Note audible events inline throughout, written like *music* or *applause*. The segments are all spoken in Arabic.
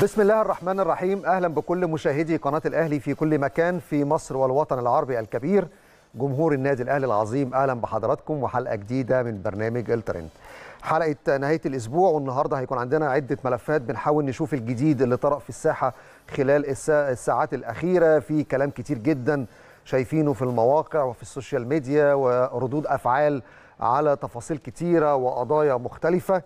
بسم الله الرحمن الرحيم اهلا بكل مشاهدي قناه الاهلي في كل مكان في مصر والوطن العربي الكبير جمهور النادي الاهلي العظيم اهلا بحضراتكم وحلقه جديده من برنامج الترند حلقه نهايه الاسبوع والنهارده هيكون عندنا عده ملفات بنحاول نشوف الجديد اللي طرأ في الساحه خلال الساعات الاخيره في كلام كتير جدا شايفينه في المواقع وفي السوشيال ميديا وردود افعال على تفاصيل كتيره وقضايا مختلفه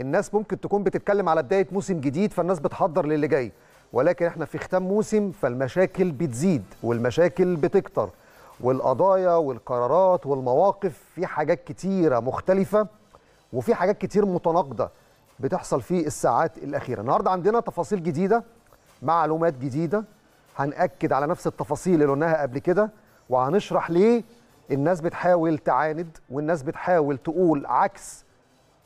الناس ممكن تكون بتتكلم على بدايه موسم جديد فالناس بتحضر للي جاي ولكن احنا في ختام موسم فالمشاكل بتزيد والمشاكل بتكتر والقضايا والقرارات والمواقف في حاجات كتيره مختلفه وفي حاجات كتير متناقضه بتحصل في الساعات الاخيره النهارده عندنا تفاصيل جديده معلومات جديده هنأكد على نفس التفاصيل اللي قلناها قبل كده وهنشرح ليه الناس بتحاول تعاند والناس بتحاول تقول عكس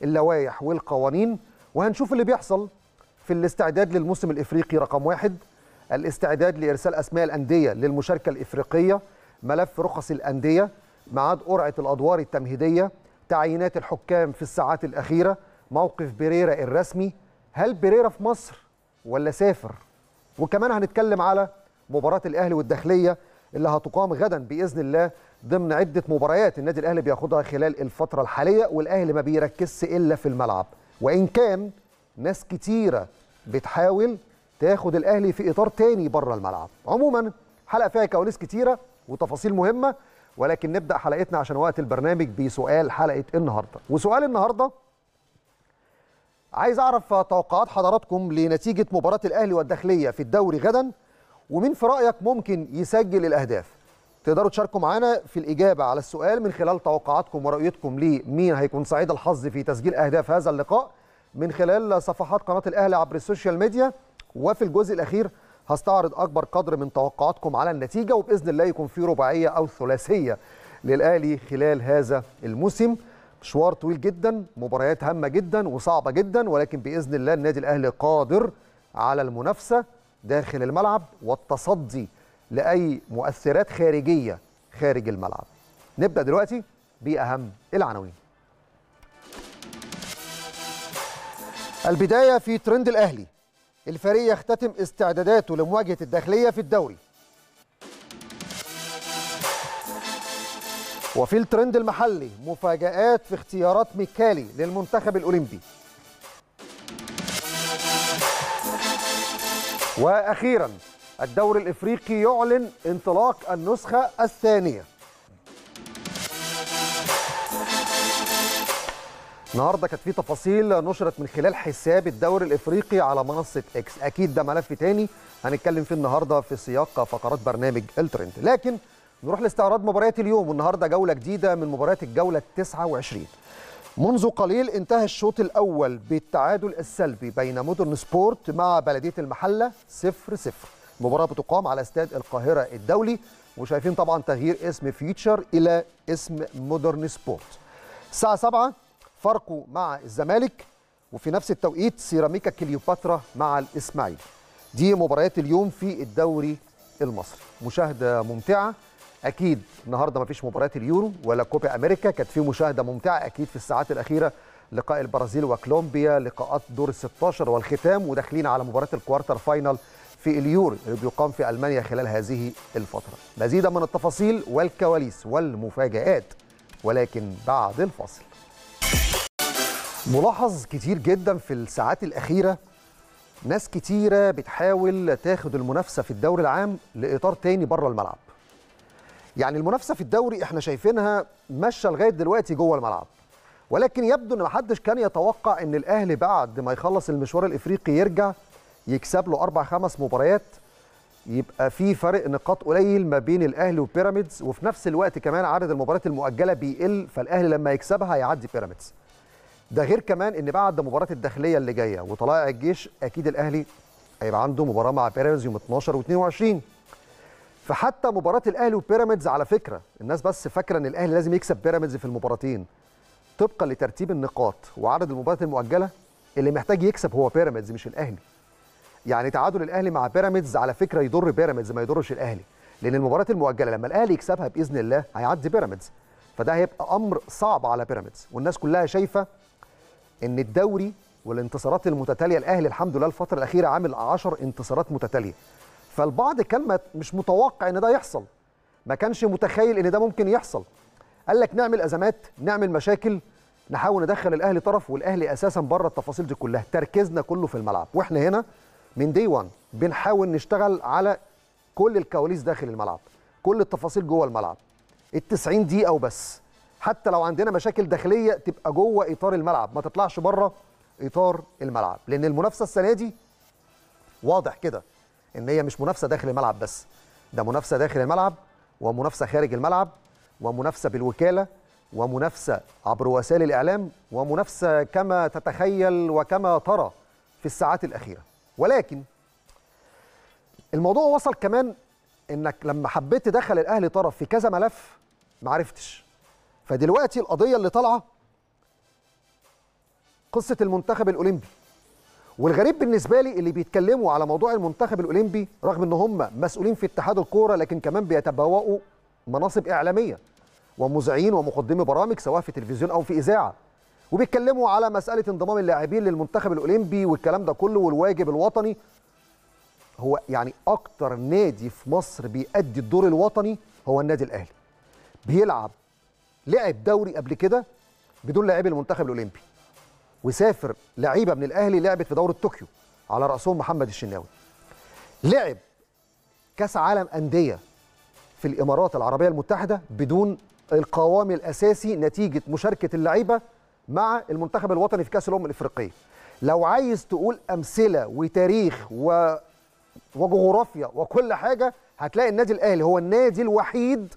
اللوائح والقوانين وهنشوف اللي بيحصل في الاستعداد للموسم الافريقي رقم واحد الاستعداد لارسال اسماء الانديه للمشاركه الافريقيه ملف رخص الانديه ميعاد قرعه الادوار التمهيديه تعيينات الحكام في الساعات الاخيره موقف بيريرا الرسمي هل بيريرا في مصر ولا سافر وكمان هنتكلم على مباراه الاهلي والداخليه اللي هتقام غدا باذن الله ضمن عده مباريات النادي الاهلي بياخدها خلال الفتره الحاليه والاهلي ما بيركزش الا في الملعب وان كان ناس كتيره بتحاول تاخد الاهلي في اطار تاني بره الملعب عموما حلقه فيها كواليس كتيره وتفاصيل مهمه ولكن نبدا حلقتنا عشان وقت البرنامج بسؤال حلقه النهارده وسؤال النهارده عايز اعرف توقعات حضراتكم لنتيجه مباراه الاهلي والداخليه في الدوري غدا ومين في رايك ممكن يسجل الاهداف تقدروا تشاركوا معانا في الإجابة على السؤال من خلال توقعاتكم ورؤيتكم لمين هيكون سعيد الحظ في تسجيل أهداف هذا اللقاء من خلال صفحات قناة الأهلي عبر السوشيال ميديا وفي الجزء الأخير هستعرض أكبر قدر من توقعاتكم على النتيجة وبإذن الله يكون في رباعية أو ثلاثية للأهلي خلال هذا الموسم مشوار طويل جدا مباريات هامة جدا وصعبة جدا ولكن بإذن الله النادي الأهلي قادر على المنافسة داخل الملعب والتصدي لاي مؤثرات خارجيه خارج الملعب نبدا دلوقتي باهم العناوين البدايه في ترند الاهلي الفريق يختتم استعداداته لمواجهه الداخليه في الدوري وفي الترند المحلي مفاجآت في اختيارات ميكالي للمنتخب الأولمبي وأخيرا الدوري الافريقي يعلن انطلاق النسخه الثانيه النهارده كانت في تفاصيل نشرت من خلال حساب الدوري الافريقي على منصه اكس اكيد ده ملف تاني هنتكلم فيه النهارده في سياق فقرات برنامج الترند لكن نروح لاستعراض مباريات اليوم والنهارده جوله جديده من مباريات الجوله 29 منذ قليل انتهى الشوط الاول بالتعادل السلبي بين مدن سبورت مع بلديه المحله 0 0 مباراة بتقام على استاد القاهره الدولي وشايفين طبعا تغيير اسم فيوتشر الى اسم مودرن سبورت الساعه 7 فاركو مع الزمالك وفي نفس التوقيت سيراميكا كليوباترا مع الاسماعيلي دي مباريات اليوم في الدوري المصري مشاهده ممتعه اكيد النهارده مفيش مباريات اليورو ولا كوبا امريكا كانت في مشاهده ممتعه اكيد في الساعات الاخيره لقاء البرازيل وكولومبيا لقاءات دور ال 16 والختام وداخلين على مباراه الكوارتر فاينل في اليورو اللي بيقام في ألمانيا خلال هذه الفترة مزيدا من التفاصيل والكواليس والمفاجآت ولكن بعد الفاصل ملاحظ كتير جدا في الساعات الأخيرة ناس كتيرة بتحاول تاخد المنافسة في الدوري العام لإطار تاني بره الملعب يعني المنافسة في الدوري احنا شايفينها ماشية لغاية دلوقتي جوه الملعب ولكن يبدو ان محدش كان يتوقع ان الاهلي بعد ما يخلص المشوار الافريقي يرجع يكسب له اربع خمس مباريات يبقى في فرق نقاط قليل ما بين الاهلي وبيراميدز وفي نفس الوقت كمان عدد المباريات المؤجله بيقل فالاهلي لما يكسبها هيعدي بيراميدز ده غير كمان ان بعد مباراه الداخليه اللي جايه وطلائع الجيش اكيد الاهلي هيبقى عنده مباراه مع بيراميدز يوم 12 و22 فحتى مباراه الاهلي وبيراميدز على فكره الناس بس فاكره ان الاهلي لازم يكسب بيراميدز في المباراتين طبقا لترتيب النقاط وعدد المباريات المؤجله اللي محتاج يكسب هو بيراميدز مش الاهلي يعني تعادل الاهلي مع بيراميدز على فكره يضر بيراميدز ما يضرش الاهلي لان المباراه المؤجله لما الاهلي يكسبها باذن الله هيعدي بيراميدز فده هيبقى امر صعب على بيراميدز والناس كلها شايفه ان الدوري والانتصارات المتتاليه الاهلي الحمد لله الفتره الاخيره عامل 10 انتصارات متتاليه فالبعض كان مش متوقع ان ده يحصل ما كانش متخيل ان ده ممكن يحصل قال لك نعمل ازمات نعمل مشاكل نحاول ندخل الاهلي طرف والاهلي اساسا بره التفاصيل دي كلها تركيزنا كله في الملعب واحنا هنا من دي 1 بنحاول نشتغل على كل الكواليس داخل الملعب كل التفاصيل جوه الملعب ال 90 دقيقه وبس حتى لو عندنا مشاكل داخليه تبقى جوه اطار الملعب ما تطلعش بره اطار الملعب لان المنافسه السنه دي واضح كده ان هي مش منافسه داخل الملعب بس ده منافسه داخل الملعب ومنافسه خارج الملعب ومنافسه بالوكاله ومنافسه عبر وسائل الاعلام ومنافسه كما تتخيل وكما ترى في الساعات الاخيره ولكن الموضوع وصل كمان انك لما حبيت تدخل الاهلي طرف في كذا ملف ما عرفتش فدلوقتي القضيه اللي طالعه قصه المنتخب الاولمبي والغريب بالنسبه لي اللي بيتكلموا على موضوع المنتخب الاولمبي رغم ان هم مسؤولين في اتحاد الكوره لكن كمان بيتبوأوا مناصب اعلاميه ومذيعين ومقدمي برامج سواء في تلفزيون او في اذاعه وبيتكلموا على مساله انضمام اللاعبين للمنتخب الاولمبي والكلام ده كله والواجب الوطني هو يعني اكتر نادي في مصر بيأدي الدور الوطني هو النادي الاهلي بيلعب لعب دوري قبل كده بدون لاعبي المنتخب الاولمبي وسافر لعيبه من الاهلي لعبت في دوره طوكيو على راسهم محمد الشناوي لعب كاس عالم انديه في الامارات العربيه المتحده بدون القوام الاساسي نتيجه مشاركه اللعيبه مع المنتخب الوطني في كاس الامم الافريقيه لو عايز تقول امثله وتاريخ و... وجغرافيا وكل حاجه هتلاقي النادي الاهلي هو النادي الوحيد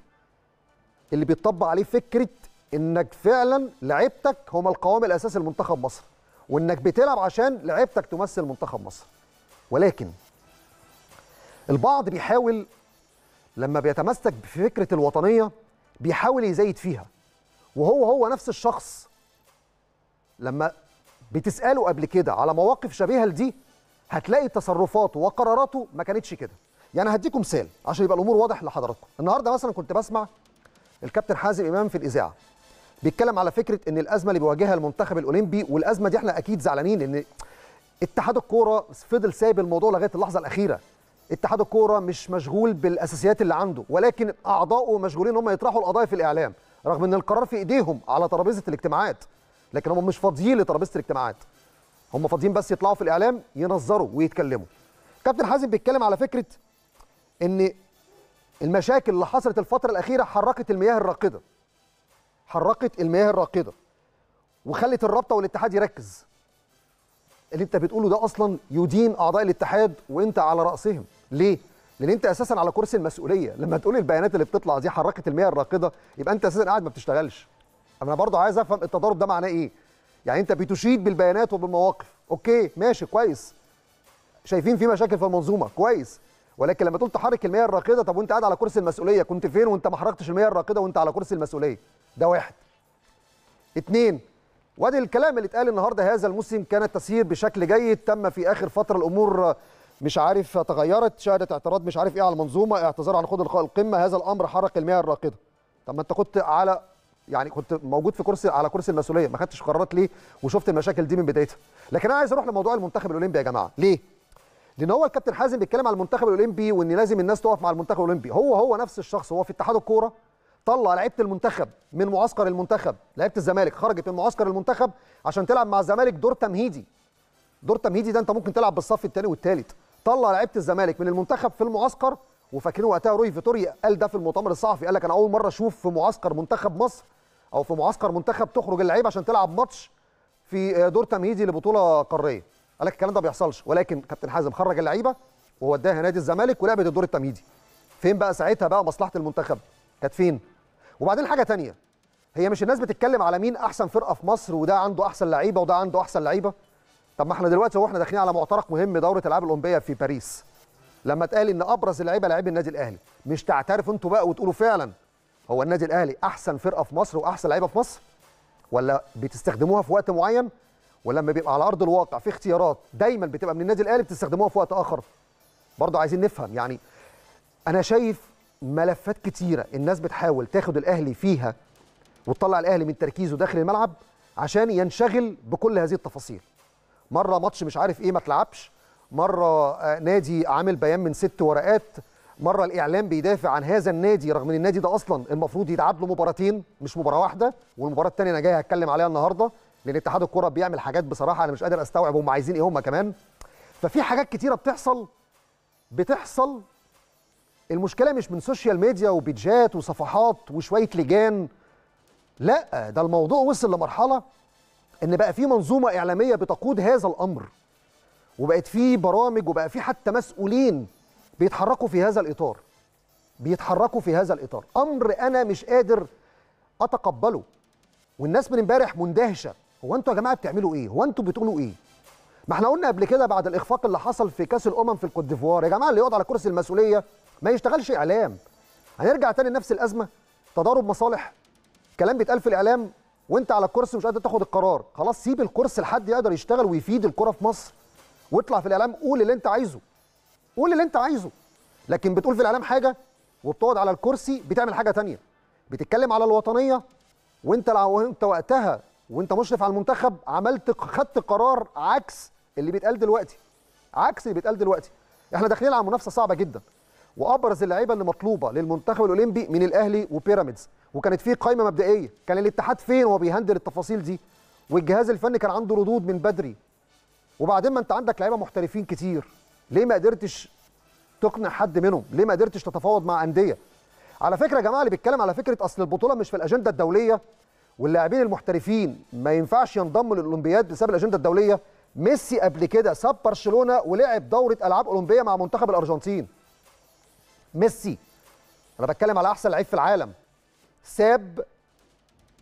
اللي بيطبق عليه فكره انك فعلا لعيبتك هما القوام الاساسي لمنتخب مصر وانك بتلعب عشان لعيبتك تمثل منتخب مصر ولكن البعض بيحاول لما بيتمسك بفكره الوطنيه بيحاول يزايد فيها وهو هو نفس الشخص لما بتساله قبل كده على مواقف شبيهه لدي هتلاقي تصرفاته وقراراته ما كانتش كده يعني هديكم مثال عشان يبقى الامور واضح لحضراتكم النهارده مثلا كنت بسمع الكابتن حازم امام في الاذاعه بيتكلم على فكره ان الازمه اللي بيواجهها المنتخب الاولمبي والازمه دي احنا اكيد زعلانين أن اتحاد الكوره فضل سايب الموضوع لغايه اللحظه الاخيره اتحاد الكوره مش مشغول بالاساسيات اللي عنده ولكن اعضائه مشغولين ان هم يطرحوا القضايا في الاعلام رغم ان القرار في ايديهم على ترابيزه الاجتماعات لكن هم مش فاضيين لترابيزه الاجتماعات هم فاضيين بس يطلعوا في الاعلام ينظروا ويتكلموا كابتن حازم بيتكلم على فكره ان المشاكل اللي حصلت الفتره الاخيره حركت المياه الراكده حركت المياه الراكده وخلت الرابطه والاتحاد يركز اللي انت بتقوله ده اصلا يدين اعضاء الاتحاد وانت على راسهم ليه لان انت اساسا على كرسي المسؤوليه لما تقول البيانات اللي بتطلع دي حركت المياه الراكده يبقى انت اساسا قاعد ما بتشتغلش انا برضه عايز افهم التضارب ده معناه ايه يعني انت بتشيد بالبيانات وبالمواقف اوكي ماشي كويس شايفين في مشاكل في المنظومه كويس ولكن لما تقول تحرك المياه الراقده طب وانت قاعد على كرسي المسؤوليه كنت فين وانت ما حركتش المياه الراقده وانت على كرسي المسؤوليه ده واحد اتنين وادي الكلام اللي اتقال النهارده هذا الموسم كان التسيير بشكل جيد تم في اخر فتره الامور مش عارف تغيرت شهدت اعتراض مش عارف ايه على المنظومه اعتذار عن خوض القمه هذا الامر حرك المياه الراقده طب ما انت كنت على يعني كنت موجود في كرسي على كرسي المسؤوليه ما خدتش قرارات ليه وشفت المشاكل دي من بدايتها لكن انا عايز اروح لموضوع المنتخب الاولمبي يا جماعه ليه لان هو الكابتن حازم بيتكلم على المنتخب الاولمبي وان لازم الناس تقف مع المنتخب الاولمبي هو هو نفس الشخص هو في اتحاد الكوره طلع لعيبه المنتخب من معسكر المنتخب لعيبه الزمالك خرجت من معسكر المنتخب عشان تلعب مع الزمالك دور تمهيدي دور تمهيدي ده انت ممكن تلعب بالصف الثاني والثالث طلع لعيبه الزمالك من المنتخب في المعسكر وفاكرين وقتها روي فيتوري قال ده في المؤتمر الصحفي قال لك انا اول مره اشوف في معسكر منتخب مصر او في معسكر منتخب تخرج اللعيبه عشان تلعب ماتش في آه، دور تمهيدي لبطوله قاريه قال لك الكلام ده ما بيحصلش ولكن كابتن حازم خرج اللعيبه ووداها نادي الزمالك ولعبت الدور التمهيدي فين بقى ساعتها بقى مصلحه المنتخب كانت فين وبعدين حاجه تانية هي مش الناس بتتكلم على مين احسن فرقه في مصر وده عنده احسن لعيبه وده عنده احسن لعيبه طب ما احنا دلوقتي هو احنا داخلين على معترك مهم دوره الالعاب الاولمبيه في باريس لما اتقال ان ابرز اللعيبه لاعبي النادي الاهلي مش تعترف انتوا بقى وتقولوا فعلا هو النادي الاهلي احسن فرقه في مصر واحسن لعيبه في مصر ولا بتستخدموها في وقت معين ولما بيبقى على ارض الواقع في اختيارات دايما بتبقى من النادي الاهلي بتستخدموها في وقت اخر برضه عايزين نفهم يعني انا شايف ملفات كتيره الناس بتحاول تاخد الاهلي فيها وتطلع الاهلي من تركيزه داخل الملعب عشان ينشغل بكل هذه التفاصيل مره ماتش مش عارف ايه ما اتلعبش مره آه، نادي عامل بيان من ست ورقات مره الاعلام بيدافع عن هذا النادي رغم ان النادي ده اصلا المفروض يتعادلوا مباراتين مش مباراه واحده والمباراه الثانيه انا جاي هتكلم عليها النهارده لان اتحاد الكوره بيعمل حاجات بصراحه انا مش قادر استوعب هم عايزين ايه هم كمان ففي حاجات كتيره بتحصل بتحصل المشكله مش من سوشيال ميديا وبيدجات وصفحات وشويه لجان لا ده الموضوع وصل لمرحله ان بقى في منظومه اعلاميه بتقود هذا الامر وبقت في برامج وبقى في حتى مسؤولين بيتحركوا في هذا الإطار بيتحركوا في هذا الإطار أمر أنا مش قادر أتقبله والناس من امبارح مندهشة هو أنتوا يا جماعة بتعملوا إيه؟ هو أنتوا بتقولوا إيه؟ ما احنا قلنا قبل كده بعد الإخفاق اللي حصل في كأس الأمم في الكوت ديفوار يا جماعة اللي يقعد على كرسي المسؤولية ما يشتغلش إعلام هنرجع تاني لنفس الأزمة تضارب مصالح كلام بيتقال في الإعلام وأنت على الكرسي مش قادر تاخد القرار خلاص سيب الكرسي لحد يقدر يشتغل ويفيد الكرة في مصر واطلع في الإعلام قول اللي أنت عايزه قول اللي انت عايزه لكن بتقول في الاعلام حاجه وبتقعد على الكرسي بتعمل حاجه تانية بتتكلم على الوطنيه وانت وانت وقتها وانت مشرف على المنتخب عملت خدت قرار عكس اللي بيتقال دلوقتي عكس اللي بيتقال دلوقتي احنا داخلين على منافسه صعبه جدا وابرز اللعيبه اللي مطلوبه للمنتخب الاولمبي من الاهلي وبيراميدز وكانت في قائمه مبدئيه كان الاتحاد فين وهو بيهندل التفاصيل دي والجهاز الفني كان عنده ردود من بدري وبعدين ما انت عندك لعيبه محترفين كتير ليه ما قدرتش تقنع حد منهم ليه ما قدرتش تتفاوض مع انديه على فكره يا جماعه اللي بيتكلم على فكره اصل البطوله مش في الاجنده الدوليه واللاعبين المحترفين ما ينفعش ينضموا للاولمبياد بسبب الاجنده الدوليه ميسي قبل كده ساب برشلونه ولعب دوره العاب اولمبيه مع منتخب الارجنتين ميسي انا بتكلم على احسن لعيب في العالم ساب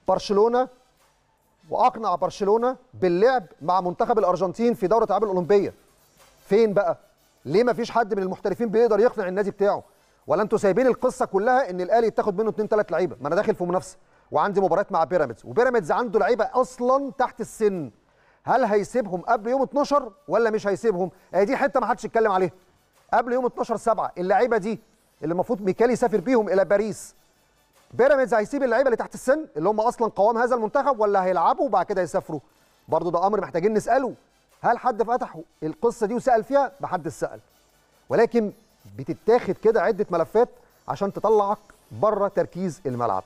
برشلونه واقنع برشلونه باللعب مع منتخب الارجنتين في دوره العاب الاولمبيه فين بقى ليه ما فيش حد من المحترفين بيقدر يقنع النادي بتاعه ولا انتوا سايبين القصه كلها ان الاهلي يتاخد منه 2 3 لعيبه ما انا داخل في منافسه وعندي مباريات مع بيراميدز وبيراميدز عنده لعيبه اصلا تحت السن هل هيسيبهم قبل يوم 12 ولا مش هيسيبهم هي آه، دي حته ما حدش يتكلم عليها قبل يوم 12 7 اللعيبه دي اللي المفروض ميكالي يسافر بيهم الى باريس بيراميدز هيسيب اللعيبه اللي تحت السن اللي هم اصلا قوام هذا المنتخب ولا هيلعبوا وبعد كده يسافروا برضه ده امر محتاجين نساله هل حد فتح القصه دي وسال فيها ما حدش سال ولكن بتتاخد كده عده ملفات عشان تطلعك بره تركيز الملعب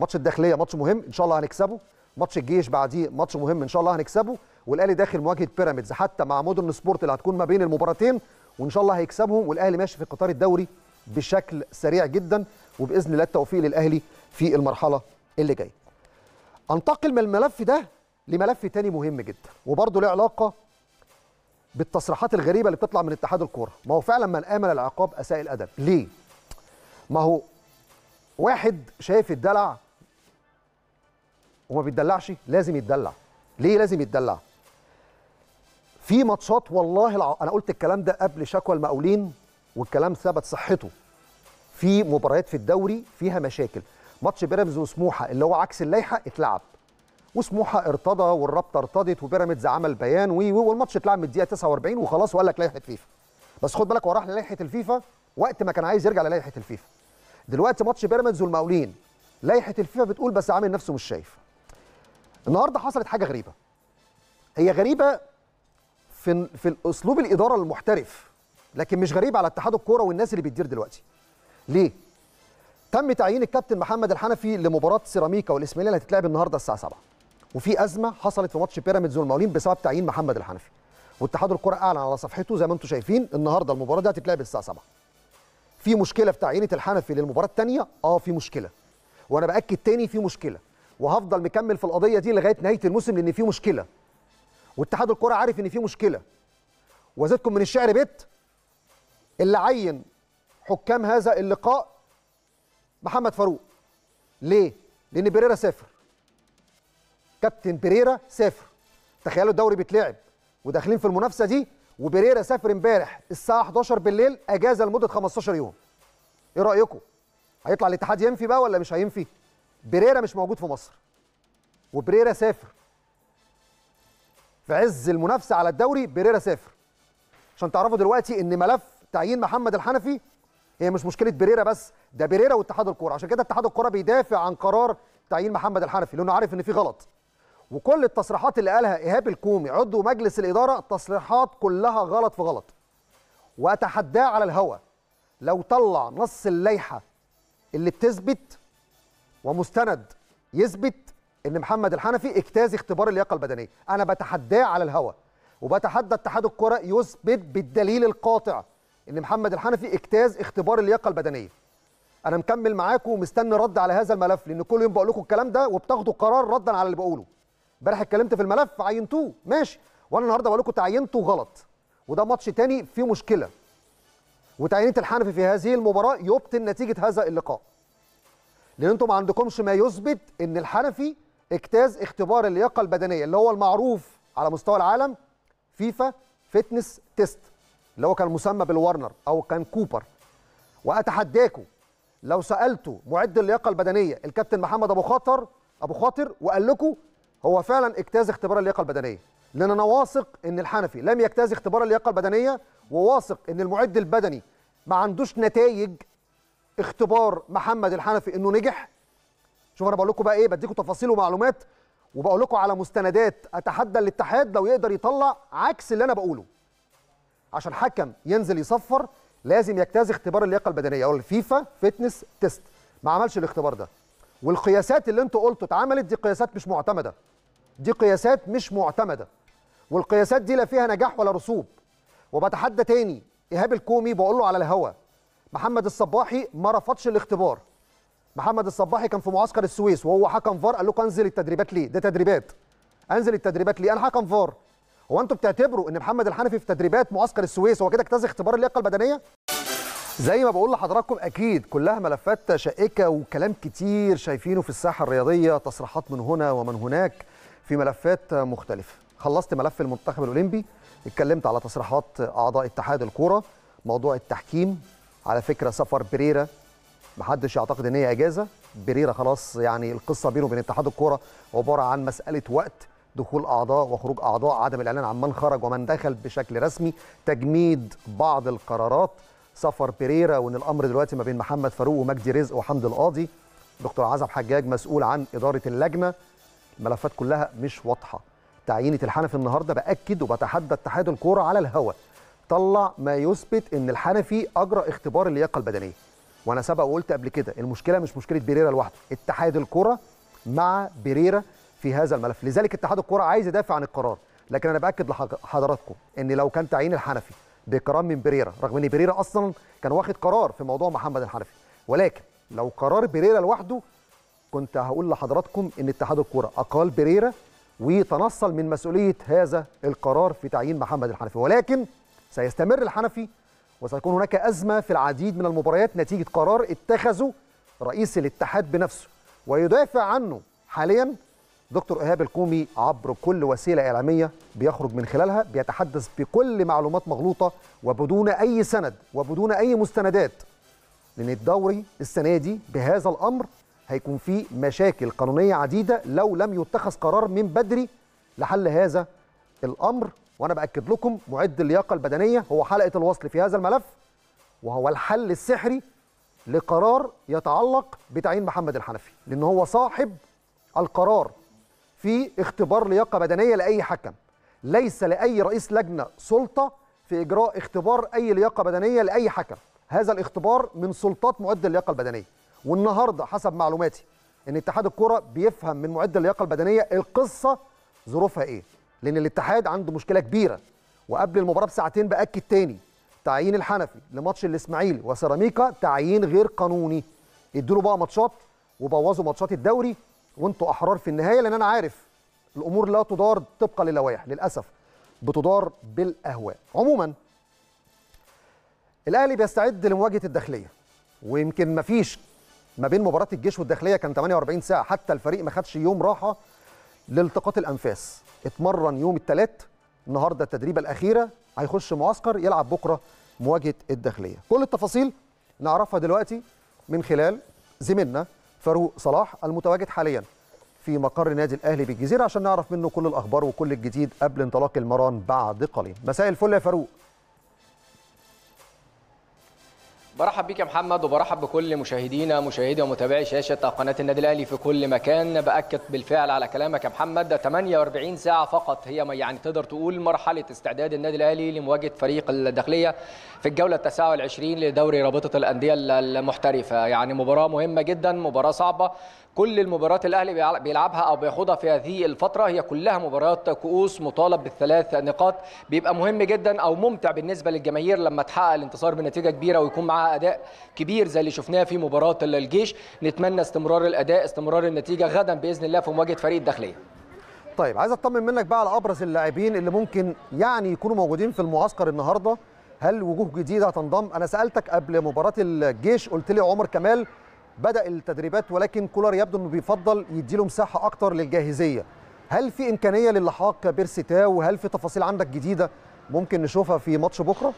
ماتش الداخليه ماتش مهم ان شاء الله هنكسبه ماتش الجيش بعديه ماتش مهم ان شاء الله هنكسبه والاهلي داخل مواجهه بيراميدز حتى مع مودرن سبورت اللي هتكون ما بين المباراتين وان شاء الله هيكسبهم والاهلي ماشي في قطار الدوري بشكل سريع جدا وباذن الله التوفيق للاهلي في المرحله اللي جايه. انتقل من الملف ده لملف تاني مهم جدا وبرضه له علاقه بالتصريحات الغريبه اللي بتطلع من اتحاد الكوره ما هو فعلا من امن العقاب اساء الادب ليه ما هو واحد شايف الدلع وما بيتدلعش لازم يتدلع ليه لازم يتدلع في ماتشات والله الع... انا قلت الكلام ده قبل شكوى المقاولين والكلام ثبت صحته في مباريات في الدوري فيها مشاكل ماتش بيراميدز وسموحه اللي هو عكس اللائحه اتلعب وسموحه ارتضى والرابطه ارتضت وبيراميدز عمل بيان والماتش اتلعب من الدقيقه 49 وخلاص وقال لك لائحه فيفا بس خد بالك هو راح لائحه الفيفا وقت ما كان عايز يرجع للائحه الفيفا دلوقتي ماتش بيراميدز والمقاولين لائحه الفيفا بتقول بس عامل نفسه مش شايف النهارده حصلت حاجه غريبه هي غريبه في في اسلوب الاداره المحترف لكن مش غريبه على اتحاد الكوره والناس اللي بتدير دلوقتي ليه تم تعيين الكابتن محمد الحنفي لمباراه سيراميكا والاسماعيليه اللي هتتلعب النهارده الساعه 7 وفي ازمه حصلت في ماتش بيراميدز والمقاولين بسبب تعيين محمد الحنفي واتحاد الكره اعلن على صفحته زي ما انتم شايفين النهارده المباراه دي هتتلعب الساعه 7 في مشكله في تعيينه الحنفي للمباراه الثانيه اه في مشكله وانا باكد تاني في مشكله وهفضل مكمل في القضيه دي لغايه نهايه الموسم لان في مشكله واتحاد الكره عارف ان في مشكله وازيدكم من الشعر بيت اللي عين حكام هذا اللقاء محمد فاروق ليه لان بيريرا سافر كابتن بيريرا سافر تخيلوا الدوري بيتلعب وداخلين في المنافسه دي وبيريرا سافر امبارح الساعه 11 بالليل اجازه لمده 15 يوم ايه رايكم هيطلع الاتحاد ينفي بقى ولا مش هينفي بيريرا مش موجود في مصر وبريرا سافر في عز المنافسه على الدوري بيريرا سافر عشان تعرفوا دلوقتي ان ملف تعيين محمد الحنفي هي مش مشكله بريرا بس ده بريرا واتحاد الكوره عشان كده اتحاد الكوره بيدافع عن قرار تعيين محمد الحنفي لانه عارف ان في غلط وكل التصريحات اللي قالها ايهاب الكومي عضو مجلس الاداره تصريحات كلها غلط في غلط واتحداه على الهوى لو طلع نص اللائحه اللي بتثبت ومستند يثبت ان محمد الحنفي اجتاز اختبار اللياقه البدنيه انا بتحداه على الهوى وبتحدى اتحاد الكره يثبت بالدليل القاطع ان محمد الحنفي اجتاز اختبار اللياقه البدنيه انا مكمل معاكم ومستني رد على هذا الملف لان كل يوم بقول لكم الكلام ده وبتاخدوا قرار ردا على اللي بقوله امبارح اتكلمت في الملف عينتوه ماشي وانا النهارده بقول لكم تعينته غلط وده ماتش تاني فيه مشكله وتعيينه الحنفي في هذه المباراه يبطل نتيجه هذا اللقاء لان انتم ما عندكمش ما يثبت ان الحنفي اجتاز اختبار اللياقه البدنيه اللي هو المعروف على مستوى العالم فيفا فيتنس تيست اللي هو كان مسمى بالورنر او كان كوبر واتحداكم لو سالتوا معد اللياقه البدنيه الكابتن محمد ابو خاطر ابو خاطر وقال لكم هو فعلا اجتاز اختبار اللياقه البدنيه لان انا واثق ان الحنفي لم يجتاز اختبار اللياقه البدنيه وواثق ان المعد البدني ما عندوش نتائج اختبار محمد الحنفي انه نجح شوف انا بقول لكم بقى ايه بديكم تفاصيل ومعلومات وبقول لكم على مستندات اتحدى الاتحاد لو يقدر يطلع عكس اللي انا بقوله عشان حكم ينزل يصفر لازم يجتاز اختبار اللياقه البدنيه او الفيفا فيتنس تيست ما عملش الاختبار ده والقياسات اللي انتوا قلتوا اتعملت دي قياسات مش معتمده دي قياسات مش معتمده والقياسات دي لا فيها نجاح ولا رسوب وبتحدى تاني ايهاب الكومي بقول له على الهوى محمد الصباحي ما رفضش الاختبار محمد الصباحي كان في معسكر السويس وهو حكم فار قال له انزل التدريبات ليه ده تدريبات انزل التدريبات ليه انا حكم فار هو انتوا بتعتبروا ان محمد الحنفي في تدريبات معسكر السويس هو كده اجتاز اختبار اللياقه البدنيه زي ما بقول لحضراتكم اكيد كلها ملفات شائكه وكلام كتير شايفينه في الساحه الرياضيه تصريحات من هنا ومن هناك في ملفات مختلفه خلصت ملف المنتخب الاولمبي اتكلمت على تصريحات اعضاء اتحاد الكوره موضوع التحكيم على فكره سفر بريرة محدش يعتقد ان هي اجازه بريرة خلاص يعني القصه بينه وبين اتحاد الكوره عباره عن مساله وقت دخول اعضاء وخروج اعضاء عدم الاعلان عن من خرج ومن دخل بشكل رسمي تجميد بعض القرارات سفر بيريرا وان الامر دلوقتي ما بين محمد فاروق ومجدي رزق وحمد القاضي دكتور عزب حجاج مسؤول عن اداره اللجنه الملفات كلها مش واضحه تعيينه الحنفي النهارده باكد وبتحدى اتحاد الكوره على الهواء طلع ما يثبت ان الحنفي اجرى اختبار اللياقه البدنيه وانا سبق وقلت قبل كده المشكله مش مشكله بيريرا لوحده اتحاد الكوره مع بيريرا في هذا الملف لذلك اتحاد الكوره عايز يدافع عن القرار لكن انا باكد لحضراتكم ان لو كان تعيين الحنفي بقرار من بيريرا رغم ان بيريرا اصلا كان واخد قرار في موضوع محمد الحنفي ولكن لو قرار بيريرا لوحده كنت هقول لحضراتكم ان اتحاد الكوره اقال بريرة وتنصل من مسؤوليه هذا القرار في تعيين محمد الحنفي ولكن سيستمر الحنفي وسيكون هناك ازمه في العديد من المباريات نتيجه قرار اتخذه رئيس الاتحاد بنفسه ويدافع عنه حاليا دكتور ايهاب الكومي عبر كل وسيله اعلاميه بيخرج من خلالها بيتحدث بكل معلومات مغلوطه وبدون اي سند وبدون اي مستندات لان الدوري السنه دي بهذا الامر هيكون في مشاكل قانونية عديدة لو لم يتخذ قرار من بدري لحل هذا الأمر وأنا بأكد لكم معد اللياقة البدنية هو حلقة الوصل في هذا الملف وهو الحل السحري لقرار يتعلق بتعيين محمد الحنفي لأن هو صاحب القرار في اختبار لياقة بدنية لأي حكم ليس لأي رئيس لجنة سلطة في إجراء اختبار أي لياقة بدنية لأي حكم هذا الاختبار من سلطات معد اللياقة البدنية والنهارده حسب معلوماتي ان اتحاد الكره بيفهم من معد اللياقه البدنيه القصه ظروفها ايه لان الاتحاد عنده مشكله كبيره وقبل المباراه بساعتين باكد تاني تعيين الحنفي لماتش الاسماعيلي وسيراميكا تعيين غير قانوني ادوا له بقى ماتشات وبوظوا ماتشات الدوري وانتوا احرار في النهايه لان انا عارف الامور لا تدار طبقا للوائح للاسف بتدار بالاهواء عموما الاهلي بيستعد لمواجهه الداخليه ويمكن مفيش ما بين مباراه الجيش والداخليه كان 48 ساعه حتى الفريق ما خدش يوم راحه لالتقاط الانفاس اتمرن يوم الثلاث النهارده التدريبه الاخيره هيخش معسكر يلعب بكره مواجهه الداخليه كل التفاصيل نعرفها دلوقتي من خلال زميلنا فاروق صلاح المتواجد حاليا في مقر نادي الاهلي بالجزيره عشان نعرف منه كل الاخبار وكل الجديد قبل انطلاق المران بعد قليل مساء الفل يا فاروق برحب بيك يا محمد وبرحب بكل مشاهدينا مشاهدي ومتابعي شاشه قناه النادي الاهلي في كل مكان باكد بالفعل على كلامك يا محمد 48 ساعه فقط هي ما يعني تقدر تقول مرحله استعداد النادي الاهلي لمواجهه فريق الداخليه في الجوله 29 لدوري رابطه الانديه المحترفه يعني مباراه مهمه جدا مباراه صعبه كل المباريات الاهلي بيلعبها او بياخدها في هذه الفتره هي كلها مباريات كؤوس مطالب بالثلاث نقاط بيبقى مهم جدا او ممتع بالنسبه للجماهير لما تحقق الانتصار بنتيجه كبيره ويكون معاها اداء كبير زي اللي شفناه في مباراه الجيش نتمنى استمرار الاداء استمرار النتيجه غدا باذن الله في مواجهه فريق الداخليه طيب عايز اطمن منك بقى على ابرز اللاعبين اللي ممكن يعني يكونوا موجودين في المعسكر النهارده هل وجوه جديده هتنضم انا سالتك قبل مباراه الجيش قلت لي عمر كمال بدا التدريبات ولكن كولر يبدو انه بيفضل يديله مساحه اكتر للجاهزيه هل في امكانيه للحاق بيرسيتاو وهل في تفاصيل عندك جديده ممكن نشوفها في ماتش بكره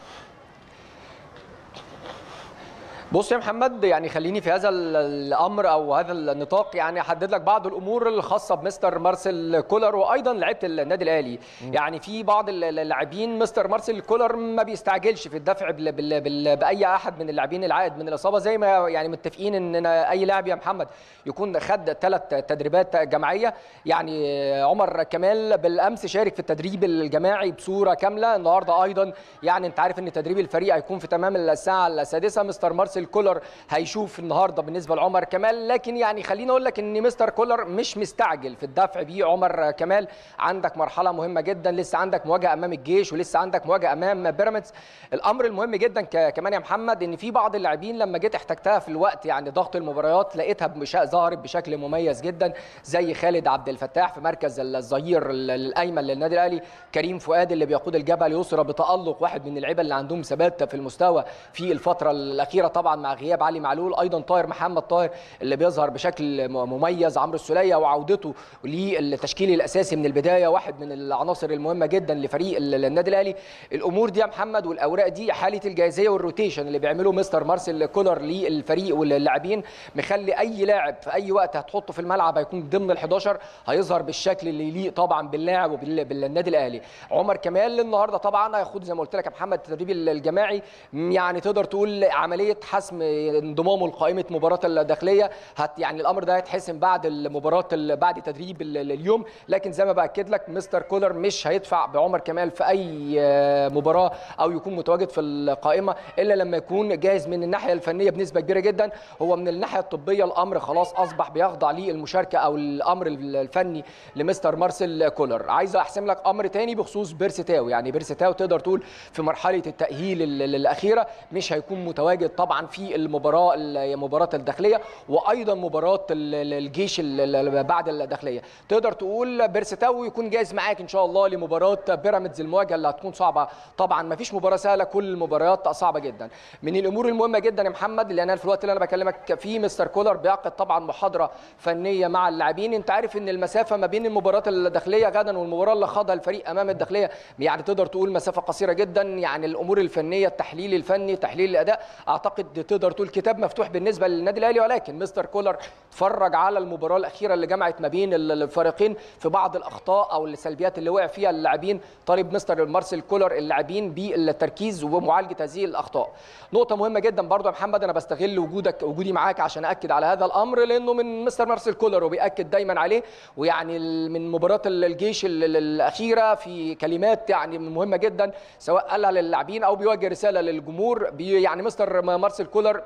بص يا محمد يعني خليني في هذا الامر او هذا النطاق يعني احدد لك بعض الامور الخاصه بمستر مارسيل كولر وايضا لعيبه النادي الاهلي يعني في بعض اللاعبين مستر مارسيل كولر ما بيستعجلش في الدفع بال بال بال باي احد من اللاعبين العائد من الاصابه زي ما يعني متفقين ان اي لاعب يا محمد يكون خد ثلاث تدريبات جماعيه يعني عمر كمال بالامس شارك في التدريب الجماعي بصوره كامله النهارده ايضا يعني انت عارف ان تدريب الفريق هيكون في تمام الساعه السادسه مستر مارسيل كولر هيشوف النهارده بالنسبه لعمر كمال لكن يعني خليني اقول لك ان مستر كولر مش مستعجل في الدفع بيه عمر كمال عندك مرحله مهمه جدا لسه عندك مواجهه امام الجيش ولسه عندك مواجهه امام بيراميدز الامر المهم جدا كمان يا محمد ان في بعض اللاعبين لما جيت احتجتها في الوقت يعني ضغط المباريات لقيتها ظهرت بشكل مميز جدا زي خالد عبد الفتاح في مركز الظهير الايمن للنادي الاهلي كريم فؤاد اللي بيقود الجبهه اليسرى بتالق واحد من اللعيبه اللي عندهم ثبات في المستوى في الفتره الاخيره طبعا طبعا مع غياب علي معلول ايضا طاهر محمد طاهر اللي بيظهر بشكل مميز عمرو السليه وعودته للتشكيل الاساسي من البدايه واحد من العناصر المهمه جدا لفريق النادي الاهلي الامور دي يا محمد والاوراق دي حاله الجاهزيه والروتيشن اللي بيعمله مستر مارسيل كولر للفريق واللاعبين مخلي اي لاعب في اي وقت هتحطه في الملعب هيكون ضمن ال11 هيظهر بالشكل اللي يليق طبعا باللاعب وبالنادي الاهلي عمر كمال النهارده طبعا هياخد زي ما قلت لك يا محمد التدريب الجماعي يعني تقدر تقول عمليه حسم انضمامه لقائمه مباراه الداخليه هت يعني الامر ده هيتحسم بعد المباراه بعد تدريب اليوم لكن زي ما باكد لك مستر كولر مش هيدفع بعمر كمال في اي آه، مباراه او يكون متواجد في القائمه الا لما يكون جاهز من الناحيه الفنيه بنسبه كبيره جدا هو من الناحيه الطبيه الامر خلاص اصبح بيخضع للمشاركه او الامر الفني لمستر مارسيل كولر عايز احسم لك امر تاني بخصوص تاو يعني تاو تقدر تقول في مرحله التاهيل الاخيره مش هيكون متواجد طبعا في المباراه مباراه الداخليه وايضا مباراه الجيش بعد الداخليه تقدر تقول بيرستاو يكون جاهز معاك ان شاء الله لمباراه بيراميدز المواجهه اللي هتكون صعبه طبعا ما فيش مباراه سهله كل المباريات صعبه جدا من الامور المهمه جدا يا محمد اللي انا في الوقت اللي انا بكلمك فيه مستر كولر بيعقد طبعا محاضره فنيه مع اللاعبين انت عارف ان المسافه ما بين المباراه الداخليه غدا والمباراه اللي خاضها الفريق امام الداخليه يعني تقدر تقول مسافه قصيره جدا يعني الامور الفنيه التحليل الفني تحليل الاداء اعتقد تقدر تقول كتاب مفتوح بالنسبه للنادي الاهلي ولكن مستر كولر اتفرج على المباراه الاخيره اللي جمعت ما بين الفريقين في بعض الاخطاء او السلبيات اللي وقع فيها اللاعبين طالب مستر مارسيل كولر اللاعبين بالتركيز ومعالجه هذه الاخطاء. نقطه مهمه جدا برضو يا محمد انا بستغل وجودك وجودي معاك عشان اكد على هذا الامر لانه من مستر مارسيل كولر وبياكد دايما عليه ويعني من مباراه الجيش الاخيره في كلمات يعني مهمه جدا سواء قالها للاعبين او بيوجه رساله للجمهور يعني مستر مارسيل مارسيل كولر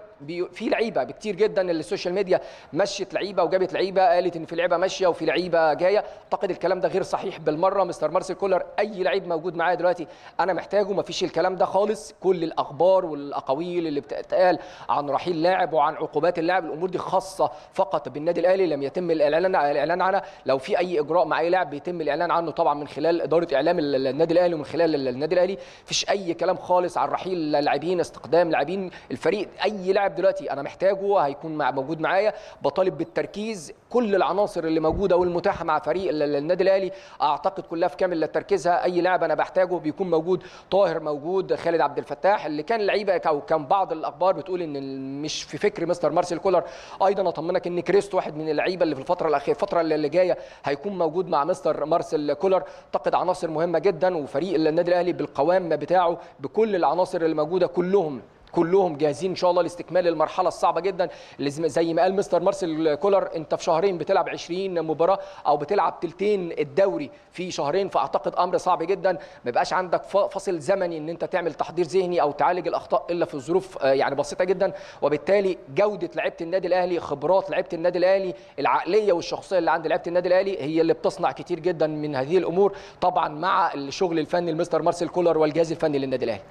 في لعيبه بكتير جدا اللي السوشيال ميديا مشت لعيبه وجابت لعيبه قالت ان في لعيبه ماشيه وفي لعيبه جايه اعتقد الكلام ده غير صحيح بالمره مستر مارسيل كولر اي لعيب موجود معايا دلوقتي انا محتاجه ما فيش الكلام ده خالص كل الاخبار والاقاويل اللي بتتقال عن رحيل لاعب وعن عقوبات اللاعب الامور دي خاصه فقط بالنادي الاهلي لم يتم الاعلان الاعلان عنها لو في اي اجراء مع اي لاعب بيتم الاعلان عنه طبعا من خلال اداره اعلام النادي الاهلي ومن خلال النادي الاهلي مفيش اي كلام خالص عن رحيل لاعبين استقدام لاعبين الفريق طيب، اي لاعب دلوقتي انا محتاجه هيكون مع موجود معايا بطالب بالتركيز كل العناصر اللي موجوده والمتاحه مع فريق النادي الاهلي اعتقد كلها في كامل تركيزها اي لاعب انا بحتاجه بيكون موجود طاهر موجود خالد عبد الفتاح اللي كان لعيبه او كان بعض الاخبار بتقول ان مش في فكر مستر مارسيل كولر ايضا اطمنك ان كريستو واحد من اللعيبه اللي في الفتره الاخيره الفتره اللي جايه هيكون موجود مع مستر مارسيل كولر اعتقد عناصر مهمه جدا وفريق النادي الاهلي بالقوام بتاعه بكل العناصر اللي موجوده كلهم كلهم جاهزين ان شاء الله لاستكمال المرحله الصعبه جدا زي ما قال مستر مارسيل كولر انت في شهرين بتلعب 20 مباراه او بتلعب تلتين الدوري في شهرين فاعتقد امر صعب جدا ما بيبقاش عندك فاصل زمني ان انت تعمل تحضير ذهني او تعالج الاخطاء الا في ظروف آه، يعني بسيطه جدا وبالتالي جوده لعيبه النادي الاهلي خبرات لعيبه النادي الاهلي العقليه والشخصيه اللي عند لعيبه النادي الاهلي هي اللي بتصنع كتير جدا من هذه الامور طبعا مع الشغل الفني لمستر مارسيل كولر والجهاز الفني للنادي الاهلي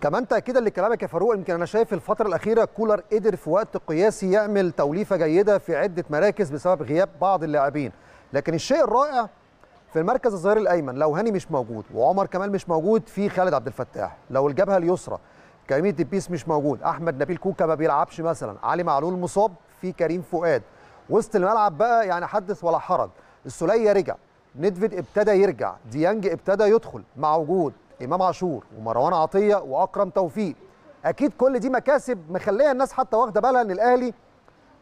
كمان تاكيدا لكلامك يا فاروق يمكن انا شايف الفتره الاخيره كولر قدر في وقت قياسي يعمل توليفه جيده في عده مراكز بسبب غياب بعض اللاعبين لكن الشيء الرائع في المركز الظهير الايمن لو هاني مش موجود وعمر كمال مش موجود في خالد عبد الفتاح لو الجبهه اليسرى كريم دبيس مش موجود احمد نبيل كوكا ما بيلعبش مثلا علي معلول مصاب في كريم فؤاد وسط الملعب بقى يعني حدث ولا حرج السوليه رجع نيدفيد ابتدى يرجع ديانج ابتدى يدخل مع وجود امام عاشور ومروان عطيه واكرم توفيق اكيد كل دي مكاسب مخليه الناس حتى واخده بالها ان الاهلي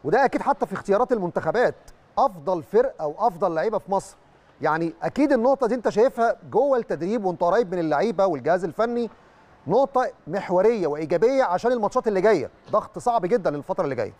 وده اكيد حتى في اختيارات المنتخبات افضل فرقه وافضل لعيبه في مصر يعني اكيد النقطه دي انت شايفها جوه التدريب وانت قريب من اللعيبه والجهاز الفني نقطه محوريه وايجابيه عشان الماتشات اللي جايه ضغط صعب جدا للفتره اللي جايه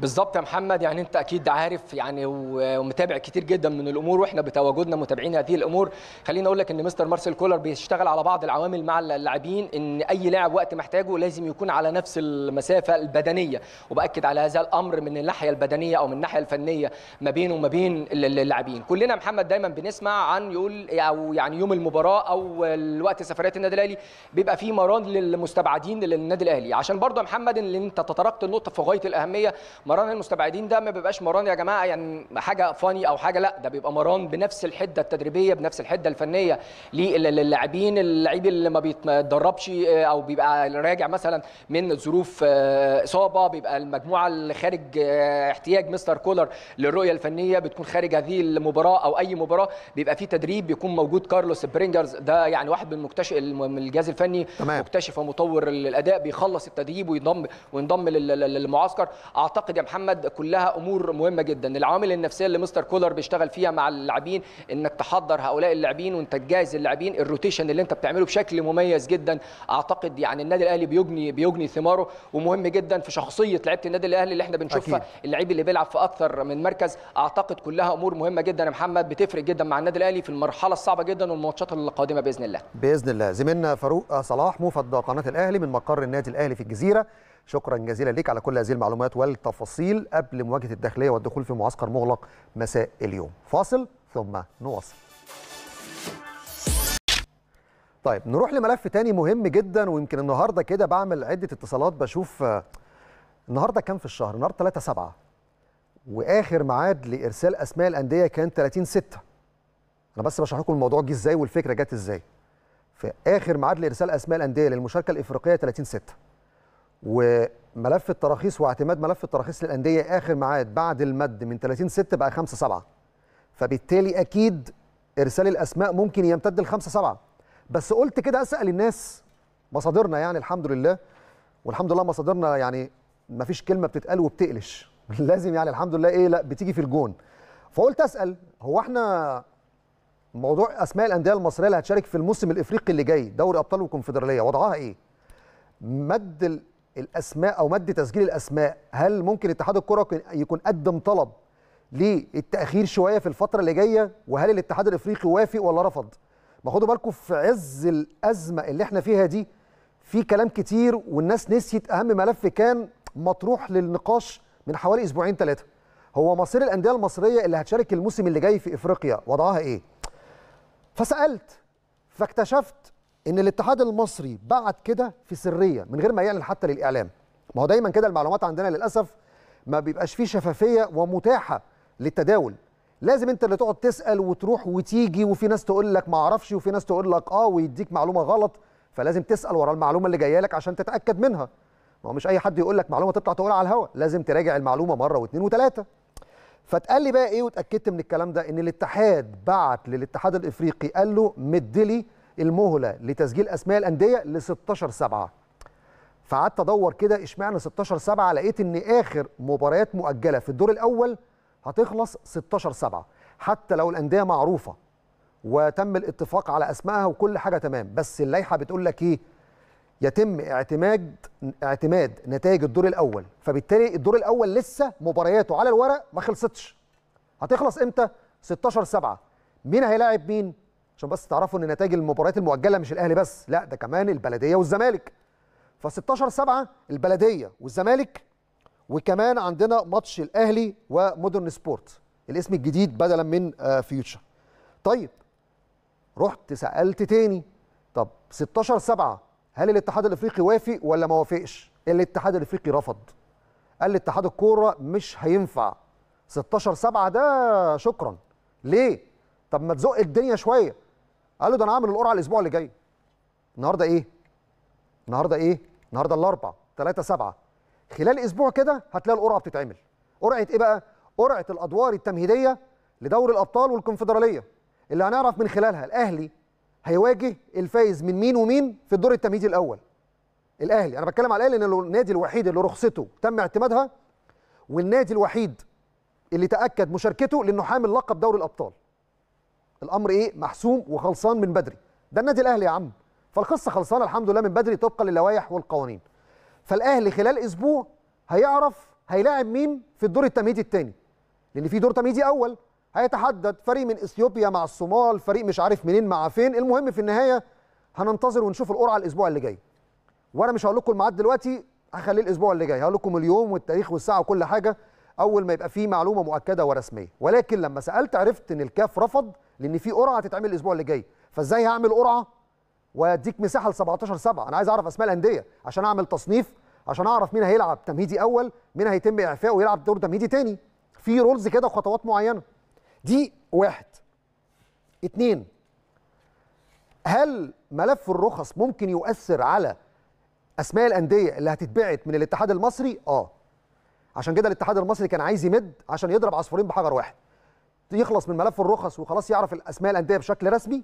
بالظبط يا محمد يعني انت اكيد عارف يعني ومتابع كتير جدا من الامور واحنا بتواجدنا متابعين هذه الامور خليني اقول لك ان مستر مارسيل كولر بيشتغل على بعض العوامل مع اللاعبين ان اي لاعب وقت محتاجه لازم يكون على نفس المسافه البدنيه وباكد على هذا الامر من الناحيه البدنيه او من الناحيه الفنيه ما بينه وما بين اللاعبين كلنا محمد دايما بنسمع عن يقول او يعني يوم المباراه او الوقت سفريات النادي الاهلي بيبقى فيه مران للمستبعدين للنادي الاهلي عشان برضه يا محمد اللي انت تطرقت النقطه في غايه الاهميه مران المستبعدين ده ما بيبقاش مران يا جماعه يعني حاجه فاني او حاجه لا ده بيبقى مران بنفس الحده التدريبيه بنفس الحده الفنيه للاعبين اللعيب اللي ما بيتدربش آه، او بيبقى راجع مثلا من ظروف آه، اصابه بيبقى المجموعه اللي خارج آه، احتياج مستر كولر للرؤيه الفنيه بتكون خارج هذه المباراه او اي مباراه بيبقى في تدريب بيكون موجود كارلوس برينجرز ده يعني واحد من مكتشف الجهاز الفني تمام. مكتشف ومطور الاداء بيخلص التدريب وينضم وينضم للمعسكر اعتقد يا محمد كلها امور مهمه جدا العوامل النفسيه اللي مستر كولر بيشتغل فيها مع اللاعبين انك تحضر هؤلاء اللاعبين وانت تجهز اللاعبين الروتيشن اللي انت بتعمله بشكل مميز جدا اعتقد يعني النادي الاهلي بيجني بيجني ثماره ومهم جدا في شخصيه لعيبه النادي الاهلي اللي احنا بنشوفها اللعيب اللي بيلعب في اكثر من مركز اعتقد كلها امور مهمه جدا يا محمد بتفرق جدا مع النادي الاهلي في المرحله الصعبه جدا والماتشات القادمه باذن الله باذن الله زميلنا فاروق صلاح موفد قناه الاهلي من مقر النادي الاهلي في الجزيره شكرا جزيلا لك على كل هذه المعلومات والتفاصيل قبل مواجهه الداخليه والدخول في معسكر مغلق مساء اليوم فاصل ثم نواصل طيب نروح لملف تاني مهم جدا ويمكن النهارده كده بعمل عده اتصالات بشوف آه، النهارده كام في الشهر النهارده 3 7 واخر ميعاد لارسال اسماء الانديه كان 30 6 انا بس بشرح لكم الموضوع جه ازاي والفكره جت ازاي فاخر ميعاد لارسال اسماء الانديه للمشاركه الافريقيه 30 6 وملف التراخيص واعتماد ملف التراخيص للانديه اخر ميعاد بعد المد من 30 6 بقى 5 7 فبالتالي اكيد ارسال الاسماء ممكن يمتد ل 5 7 بس قلت كده اسال الناس مصادرنا يعني الحمد لله والحمد لله مصادرنا يعني ما فيش كلمه بتتقال وبتقلش *laughs* لازم يعني الحمد لله ايه لا بتيجي في الجون فقلت اسال هو احنا موضوع اسماء الانديه المصريه اللي هتشارك في الموسم الافريقي اللي جاي دوري ابطال وكونفدراليه وضعها ايه مد الاسماء او مد تسجيل الاسماء هل ممكن اتحاد الكره يكون قدم طلب للتاخير شويه في الفتره اللي جايه وهل الاتحاد الافريقي وافق ولا رفض ما خدوا بالكم في عز الازمه اللي احنا فيها دي في كلام كتير والناس نسيت اهم ملف كان مطروح للنقاش من حوالي اسبوعين ثلاثه هو مصير الانديه المصريه اللي هتشارك الموسم اللي جاي في افريقيا وضعها ايه فسالت فاكتشفت ان الاتحاد المصري بعت كده في سريه من غير ما يعلن حتى للاعلام ما هو دايما كده المعلومات عندنا للاسف ما بيبقاش فيه شفافيه ومتاحه للتداول لازم انت اللي تقعد تسال وتروح وتيجي وفي ناس تقول لك ما اعرفش وفي ناس تقول لك اه ويديك معلومه غلط فلازم تسال ورا المعلومه اللي جايه لك عشان تتاكد منها ما هو مش اي حد يقول لك معلومه تطلع تقولها على الهواء لازم تراجع المعلومه مره واثنين وثلاثه فتقال لي بقى ايه واتاكدت من الكلام ده ان الاتحاد بعت للاتحاد الافريقي قال له مدلي المهله لتسجيل اسماء الانديه ل 16 7 فقعدت ادور كده اشمعنى 16 7 لقيت ان اخر مباريات مؤجله في الدور الاول هتخلص 16 7 حتى لو الانديه معروفه وتم الاتفاق على اسمائها وكل حاجه تمام بس اللائحه بتقول لك ايه يتم اعتماد اعتماد نتائج الدور الاول فبالتالي الدور الاول لسه مبارياته على الورق ما خلصتش هتخلص امتى 16 7 مين هيلاعب مين عشان بس تعرفوا ان نتائج المباريات المؤجله مش الاهلي بس لا ده كمان البلديه والزمالك ف 16 7 البلديه والزمالك وكمان عندنا ماتش الاهلي ومودرن سبورت الاسم الجديد بدلا من فيوتشر آه، طيب رحت سالت تاني طب 16 7 هل الاتحاد الافريقي وافق ولا ما وافقش الاتحاد الافريقي رفض قال اتحاد الكوره مش هينفع 16 7 ده شكرا ليه طب ما تزق الدنيا شويه قال له ده انا هعمل القرعه الاسبوع اللي جاي النهارده ايه النهارده ايه النهارده الاربعاء 3 7 خلال اسبوع كده هتلاقي القرعه بتتعمل قرعه ايه بقى قرعه الادوار التمهيديه لدوري الابطال والكونفدراليه اللي هنعرف من خلالها الاهلي هيواجه الفايز من مين ومين في الدور التمهيدي الاول الاهلي انا بتكلم على الاهلي ان النادي الوحيد اللي رخصته تم اعتمادها والنادي الوحيد اللي تاكد مشاركته لانه حامل لقب دوري الابطال الامر ايه محسوم وخلصان من بدري ده النادي الاهلي يا عم فالقصه خلصانه الحمد لله من بدري طبقا للوائح والقوانين فالاهلي خلال اسبوع هيعرف هيلاعب مين في الدور التمهيدي الثاني لان في دور تمهيدي اول هيتحدد فريق من اثيوبيا مع الصومال فريق مش عارف منين مع فين المهم في النهايه هننتظر ونشوف القرعه الاسبوع اللي جاي وانا مش هقول لكم الميعاد دلوقتي هخليه الاسبوع اللي جاي هقول لكم اليوم والتاريخ والساعه وكل حاجه اول ما يبقى فيه معلومه مؤكده ورسميه ولكن لما سالت عرفت ان الكاف رفض لان في قرعه هتتعمل الاسبوع اللي جاي فازاي هعمل قرعه واديك مساحه ل 17 7 انا عايز اعرف اسماء الانديه عشان اعمل تصنيف عشان اعرف مين هيلعب تمهيدي اول مين هيتم اعفائه ويلعب دور تمهيدي تاني في رولز كده وخطوات معينه دي واحد اتنين هل ملف الرخص ممكن يؤثر على اسماء الانديه اللي هتتبعت من الاتحاد المصري اه عشان كده الاتحاد المصري كان عايز يمد عشان يضرب عصفورين بحجر واحد يخلص من ملف الرخص وخلاص يعرف الاسماء الانديه بشكل رسمي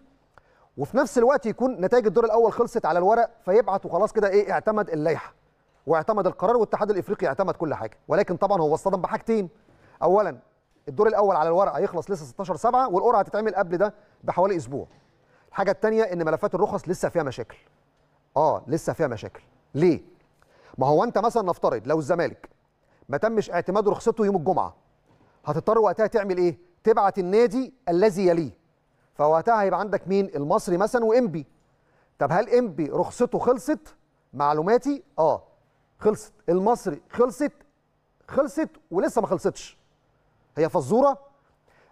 وفي نفس الوقت يكون نتائج الدور الاول خلصت على الورق فيبعت وخلاص كده ايه اعتمد اللائحه واعتمد القرار والاتحاد الافريقي اعتمد كل حاجه ولكن طبعا هو اصطدم بحاجتين اولا الدور الاول على الورق هيخلص لسه 16 7 والقرعه هتتعمل قبل ده بحوالي اسبوع الحاجه الثانيه ان ملفات الرخص لسه فيها مشاكل اه لسه فيها مشاكل ليه ما هو انت مثلا نفترض لو الزمالك ما تمش اعتماد رخصته يوم الجمعه هتضطر وقتها تعمل ايه تبعت النادي الذي يليه فوقتها هيبقى عندك مين المصري مثلا وامبي طب هل امبي رخصته خلصت معلوماتي اه خلصت المصري خلصت خلصت ولسه ما خلصتش هي فزوره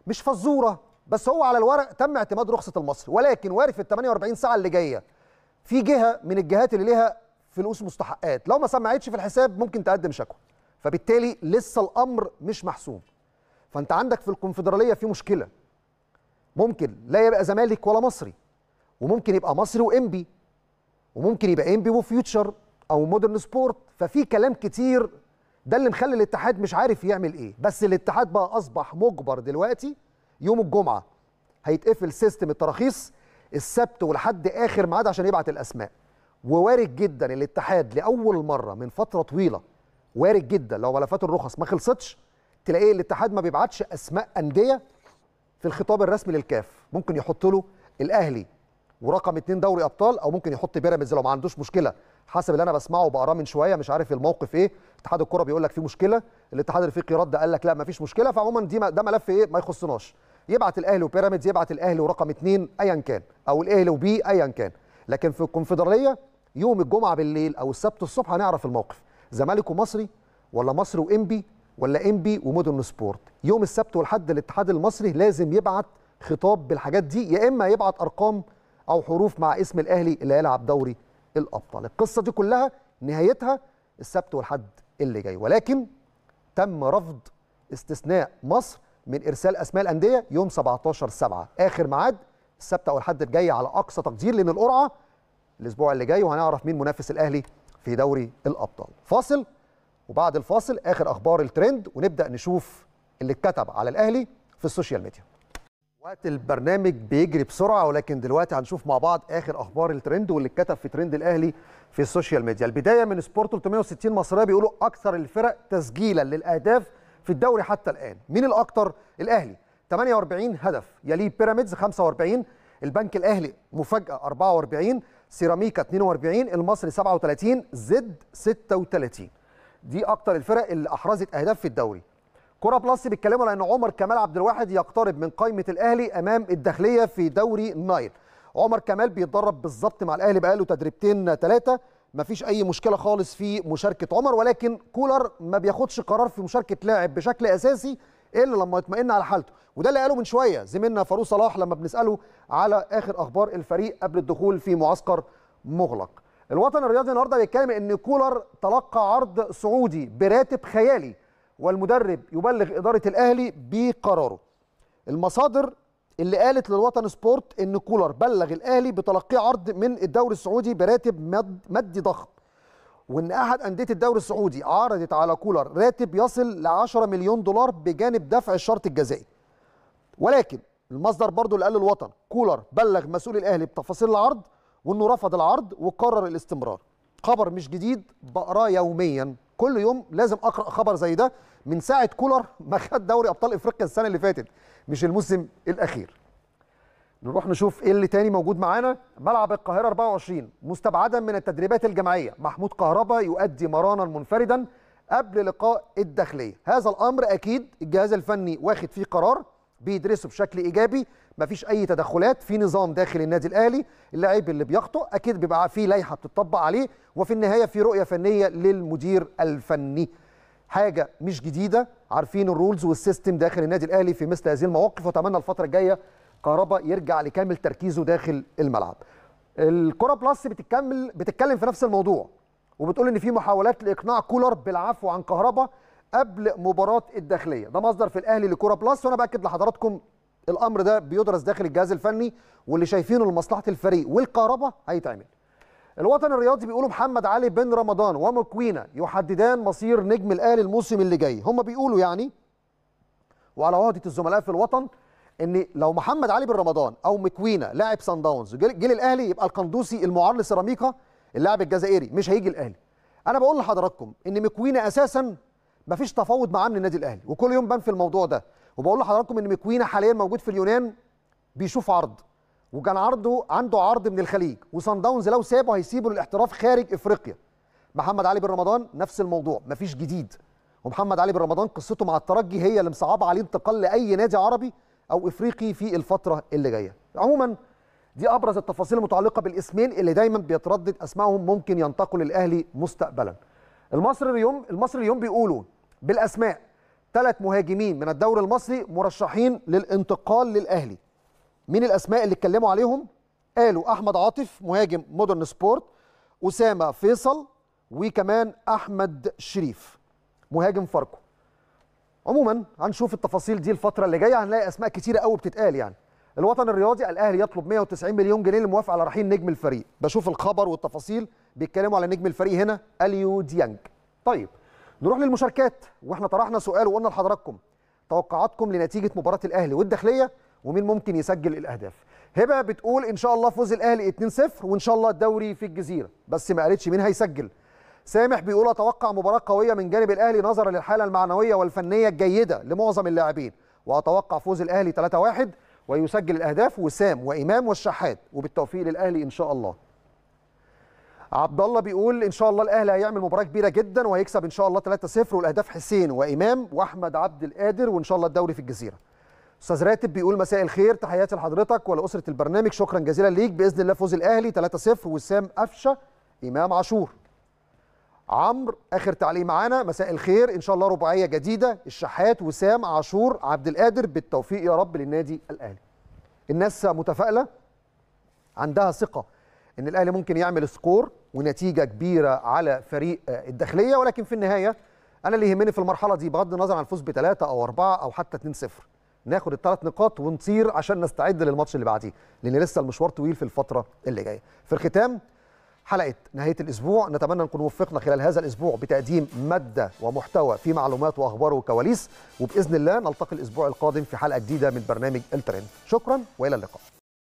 مش فزوره بس هو على الورق تم اعتماد رخصه المصري ولكن وارد في ال 48 ساعه اللي جايه في جهه من الجهات اللي ليها فلوس مستحقات لو ما سمعتش في الحساب ممكن تقدم شكوى فبالتالي لسه الامر مش محسوم فانت عندك في الكونفدراليه في مشكله ممكن لا يبقى زمالك ولا مصري وممكن يبقى مصري وانبي وممكن يبقى انبي وفيوتشر او مودرن سبورت ففي كلام كتير ده اللي مخلي الاتحاد مش عارف يعمل ايه بس الاتحاد بقى اصبح مجبر دلوقتي يوم الجمعه هيتقفل سيستم التراخيص السبت ولحد اخر ميعاد عشان يبعت الاسماء ووارد جدا الاتحاد لاول مره من فتره طويله وارد جدا لو ملفات الرخص ما خلصتش تلاقيه الاتحاد ما بيبعتش اسماء انديه في الخطاب الرسمي للكاف ممكن يحط له الاهلي ورقم اتنين دوري ابطال او ممكن يحط بيراميدز لو ما عندوش مشكله حسب اللي انا بسمعه وبقراه من شويه مش عارف الموقف ايه اتحاد الكره بيقول لك في مشكله الاتحاد الافريقي رد قال لك لا ما فيش مشكله فعموما دي ده ملف ايه ما يخصناش يبعت الاهلي وبيراميدز يبعت الاهلي ورقم اتنين ايا كان او الاهلي وبي ايا كان لكن في الكونفدراليه يوم الجمعه بالليل او السبت الصبح هنعرف الموقف زمالك ومصري ولا مصري وانبي ولا انبي ومودرن سبورت يوم السبت والحد الاتحاد المصري لازم يبعت خطاب بالحاجات دي يا اما يبعت ارقام او حروف مع اسم الاهلي اللي هيلعب دوري الابطال القصه دي كلها نهايتها السبت والحد اللي جاي ولكن تم رفض استثناء مصر من ارسال اسماء الانديه يوم 17 7 اخر ميعاد السبت او الحد الجاي على اقصى تقدير لان القرعه الاسبوع اللي جاي وهنعرف مين منافس الاهلي في دوري الابطال فاصل وبعد الفاصل اخر اخبار الترند ونبدا نشوف اللي اتكتب على الاهلي في السوشيال ميديا وقت البرنامج بيجري بسرعه ولكن دلوقتي هنشوف مع بعض اخر اخبار الترند واللي اتكتب في ترند الاهلي في السوشيال ميديا البدايه من سبورت 360 مصريه بيقولوا اكثر الفرق تسجيلا للاهداف في الدوري حتى الان مين الاكثر الاهلي 48 هدف يليه بيراميدز 45 البنك الاهلي مفاجاه 44 سيراميكا 42 المصري 37 زد 36 دي اكتر الفرق اللي احرزت اهداف في الدوري كره بلس بيتكلموا لان عمر كمال عبد الواحد يقترب من قائمه الاهلي امام الداخليه في دوري نايل عمر كمال بيتدرب بالظبط مع الاهلي بقاله تدريبتين ثلاثه مفيش اي مشكله خالص في مشاركه عمر ولكن كولر ما بياخدش قرار في مشاركه لاعب بشكل اساسي الا لما يطمئن على حالته وده اللي قاله من شويه زميلنا فاروق صلاح لما بنساله على اخر اخبار الفريق قبل الدخول في معسكر مغلق الوطن الرياضي النهارده بيتكلم ان كولر تلقى عرض سعودي براتب خيالي والمدرب يبلغ اداره الاهلي بقراره. المصادر اللي قالت للوطن سبورت ان كولر بلغ الاهلي بتلقي عرض من الدوري السعودي براتب مد مادي ضخم. وان احد انديه الدوري السعودي عرضت على كولر راتب يصل ل 10 مليون دولار بجانب دفع الشرط الجزائي. ولكن المصدر برضه اللي قال للوطن كولر بلغ مسؤول الاهلي بتفاصيل العرض وانه رفض العرض وقرر الاستمرار خبر مش جديد بقراه يوميا كل يوم لازم اقرا خبر زي ده من ساعه كولر ما خد دوري ابطال افريقيا السنه اللي فاتت مش الموسم الاخير نروح نشوف ايه اللي تاني موجود معانا ملعب القاهره 24 مستبعدا من التدريبات الجماعيه محمود كهربا يؤدي مرانا منفردا قبل لقاء الداخليه هذا الامر اكيد الجهاز الفني واخد فيه قرار بيدرسوا بشكل ايجابي مفيش اي تدخلات في نظام داخل النادي الاهلي اللاعب اللي بيخطئ اكيد بيبقى في لائحه بتطبق عليه وفي النهايه في رؤيه فنيه للمدير الفني حاجه مش جديده عارفين الرولز والسيستم داخل النادي الاهلي في مثل هذه المواقف واتمنى الفتره الجايه كهربا يرجع لكامل تركيزه داخل الملعب الكره بلس بتتكمل بتتكلم في نفس الموضوع وبتقول ان في محاولات لاقناع كولر بالعفو عن كهربا قبل مباراه الداخليه ده مصدر في الاهلي لكوره بلس وانا باكد لحضراتكم الامر ده بيدرس داخل الجهاز الفني واللي شايفينه لمصلحه الفريق والقاربة هيتعمل الوطن الرياضي بيقولوا محمد علي بن رمضان ومكوينا يحددان مصير نجم الاهلي الموسم اللي جاي هم بيقولوا يعني وعلى عهده الزملاء في الوطن ان لو محمد علي بن رمضان او مكوينا لاعب سان داونز جه الاهلي يبقى القندوسي المعار لسيراميكا اللاعب الجزائري مش هيجي الاهلي انا بقول لحضراتكم ان مكوينا اساسا مفيش تفاوض معاه من النادي الاهلي وكل يوم بنفي الموضوع ده وبقول لحضراتكم ان مكوينا حاليا موجود في اليونان بيشوف عرض وكان عرضه عنده عرض من الخليج وسان داونز لو سابه هيسيبه للاحتراف خارج افريقيا محمد علي بن رمضان نفس الموضوع مفيش جديد ومحمد علي بن رمضان قصته مع الترجي هي اللي مصعبه عليه انتقال لاي نادي عربي او افريقي في الفتره اللي جايه عموما دي ابرز التفاصيل المتعلقه بالاسمين اللي دايما بيتردد اسمائهم ممكن ينتقل الاهلي مستقبلا المصري اليوم المصري اليوم بيقولوا بالاسماء ثلاث مهاجمين من الدوري المصري مرشحين للانتقال للاهلي مين الاسماء اللي اتكلموا عليهم قالوا احمد عاطف مهاجم مودرن سبورت اسامه فيصل وكمان احمد شريف مهاجم فاركو عموما هنشوف التفاصيل دي الفتره اللي جايه هنلاقي اسماء كتيره قوي بتتقال يعني الوطن الرياضي الاهلي يطلب 190 مليون جنيه للموافقه على رحيل نجم الفريق بشوف الخبر والتفاصيل بيتكلموا على نجم الفريق هنا اليو ديانج طيب نروح للمشاركات واحنا طرحنا سؤال وقلنا لحضراتكم توقعاتكم لنتيجه مباراه الاهلي والداخليه ومين ممكن يسجل الاهداف هبه بتقول ان شاء الله فوز الاهلي 2-0 وان شاء الله الدوري في الجزيره بس ما قالتش مين هيسجل سامح بيقول اتوقع مباراه قويه من جانب الاهلي نظرا للحاله المعنويه والفنيه الجيده لمعظم اللاعبين واتوقع فوز الاهلي 3-1 ويسجل الاهداف وسام وامام والشحات وبالتوفيق للاهلي ان شاء الله عبد الله بيقول ان شاء الله الاهلي هيعمل مباراه كبيره جدا وهيكسب ان شاء الله 3-0 والاهداف حسين وامام واحمد عبد القادر وان شاء الله الدوري في الجزيره. استاذ راتب بيقول مساء الخير تحياتي لحضرتك ولاسره البرنامج شكرا جزيلا ليك باذن الله فوز الاهلي 3-0 وسام قفشه امام عاشور. عمرو اخر تعليق معانا مساء الخير ان شاء الله رباعيه جديده الشحات وسام عاشور عبد القادر بالتوفيق يا رب للنادي الاهلي. الناس متفائله عندها ثقه ان الاهلي ممكن يعمل سكور ونتيجه كبيره على فريق آه، الداخليه ولكن في النهايه انا اللي يهمني في المرحله دي بغض النظر عن الفوز بثلاثه او اربعه او حتى 2-0 ناخد الثلاث نقاط ونطير عشان نستعد للماتش اللي بعديه لان لسه المشوار طويل في الفتره اللي جايه في الختام حلقه نهايه الاسبوع نتمنى نكون وفقنا خلال هذا الاسبوع بتقديم ماده ومحتوى في معلومات واخبار وكواليس وباذن الله نلتقي الاسبوع القادم في حلقه جديده من برنامج الترند شكرا والى اللقاء